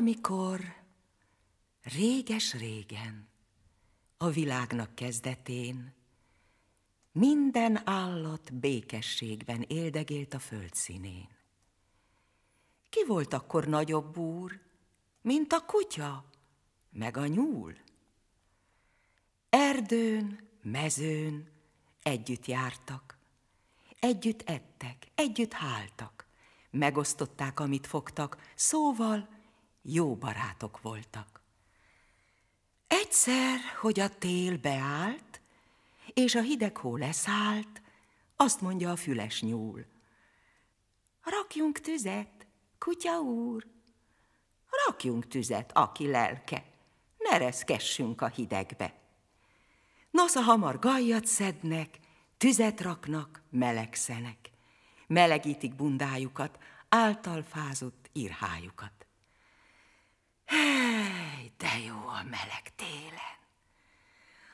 Valamikor, réges-régen, a világnak kezdetén, minden állat békességben éldegélt a föld színén. Ki volt akkor nagyobb úr, mint a kutya, meg a nyúl? Erdőn, mezőn együtt jártak, együtt ettek, együtt háltak, megosztották, amit fogtak, szóval jó barátok voltak. Egyszer, hogy a tél beállt, és a hideg hó leszállt, azt mondja a füles nyúl. Rakjunk tüzet, kutya úr! Rakjunk tüzet, aki lelke, ne reszkessünk a hidegbe. Nos, a hamar gajat szednek, tüzet raknak, melegszenek. Melegítik bundájukat, által fázott irhájukat. De jó a meleg télen,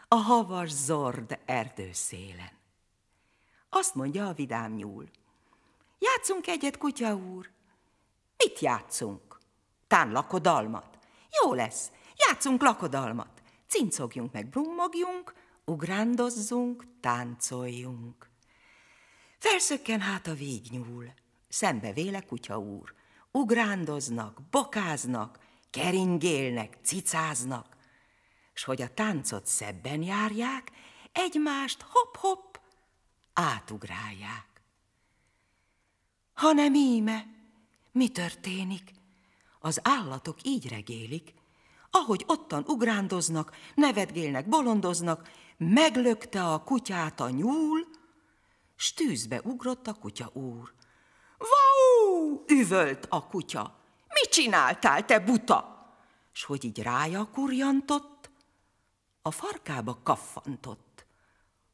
a havas zord erdőszélen. Azt mondja a vidám nyúl. Játszunk egyet, kutya úr. Mit játszunk? Tán lakodalmat. Jó lesz, játszunk lakodalmat. Cincogjunk meg brummogjunk, ugrándozzunk, táncoljunk. Felszökken hát a nyúl, szembe véle kutya úr. Ugrándoznak, bokáznak, keringélnek, cicáznak, és hogy a táncot szebben járják, egymást hop-hop átugrálják. Hanem íme, mi történik? Az állatok így regélik, ahogy ottan ugrándoznak, nevetgélnek, bolondoznak, meglökte a kutyát a nyúl, s tűzbe ugrott a kutya úr. Váú! üvölt a kutya. Mit csináltál, te buta? S hogy így rája kurjantott, a farkába kaffantott.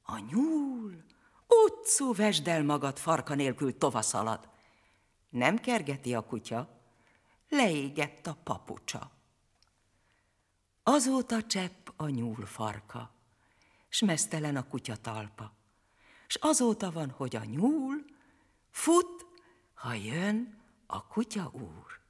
A nyúl, utcú vesd el magad, farka nélkül tovaszalad. Nem kergeti a kutya, leégett a papucsa. Azóta csepp a nyúl farka, s mesztelen a kutya talpa, s azóta van, hogy a nyúl fut, ha jön a kutya úr.